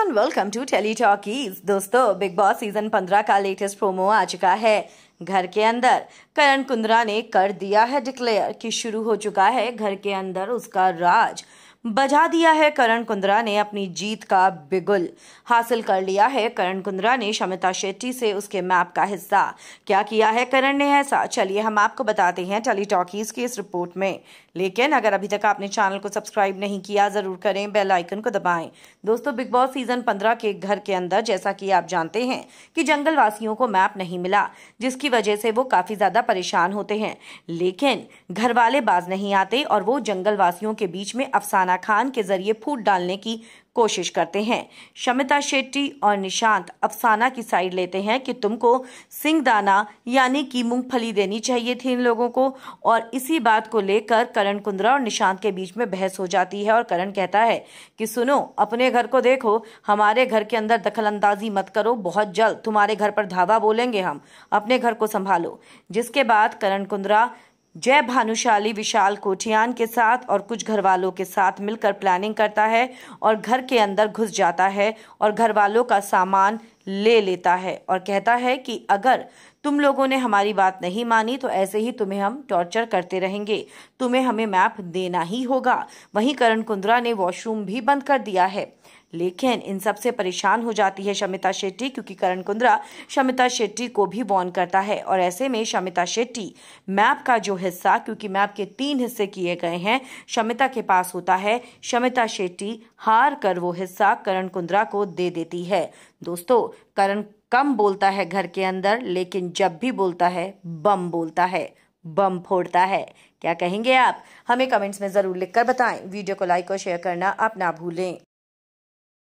and welcome to Tele Talkies दोस्तों Bigg Boss season 15 का latest promo आ चुका है घर के अंदर करण कुंद्रा ने कर दिया है डिक्लेयर कि शुरू हो चुका है घर के अंदर उसका राज बजा दिया है करण कुंद्रा ने अपनी जीत का बिगुल हासिल कर लिया है करण कुंद्रा ने शमिता शेट्टी से उसके मैप का हिस्सा क्या किया है करण ने ऐसा चलिए हम आपको बताते हैं टेली टॉकीज की इस रिपोर्ट में लेकिन अगर अभी तक आपने चैनल को सब्सक्राइब नहीं किया जरूर करें बेल आइकन को दबाएं दोस्तों बिग बॉस सीजन पंद्रह के घर के अंदर जैसा कि आप जानते हैं कि जंगल वासियों को मैप नहीं मिला जिसकी वजह से वो काफी ज्यादा परेशान होते हैं लेकिन घर वाले बाज नहीं आते और वो जंगल वासियों के बीच में अफसाना सना खान के जरिए फूट डालने की कोशिश करते हैं शमिता शेट्टी और निशांत अफसाना की साइड लेते हैं कि तुमको सिंह दाना यानी कि मूंगफली देनी चाहिए थी इन लोगों को और इसी बात को लेकर करण कुंद्रा और निशांत के बीच में बहस हो जाती है और करण कहता है कि सुनो अपने घर को देखो हमारे घर के अंदर दखल मत करो बहुत जल्द तुम्हारे घर पर धावा बोलेंगे हम अपने घर को संभालो जिसके बाद करण कुंद्रा जय भानुशाली विशाल कोठियान के साथ और कुछ घर वालों के साथ मिलकर प्लानिंग करता है और घर के अंदर घुस जाता है और घर वालों का सामान ले लेता है और कहता है कि अगर तुम लोगों ने हमारी बात नहीं मानी तो ऐसे ही तुम्हें हम टॉर्चर करते रहेंगे तुम्हें हमें मैप देना ही होगा वहीं करण कुंद्रा ने वॉशरूम भी बंद कर दिया है लेकिन इन सब से परेशान हो जाती है शमिता शेट्टी क्योंकि करण कुंद्रा शमिता शेट्टी को भी वॉन करता है और ऐसे में शमिता शेट्टी मैप का जो हिस्सा क्योंकि मैप के तीन हिस्से किए गए हैं शमिता के पास होता है शमिता शेट्टी हार कर वो हिस्सा करण कुंद्रा को दे देती है दोस्तों करण कम बोलता है घर के अंदर लेकिन जब भी बोलता है बम बोलता है बम फोड़ता है क्या कहेंगे आप हमें कमेंट्स में ज़रूर लिखकर बताएं वीडियो को लाइक और शेयर करना आप ना भूलें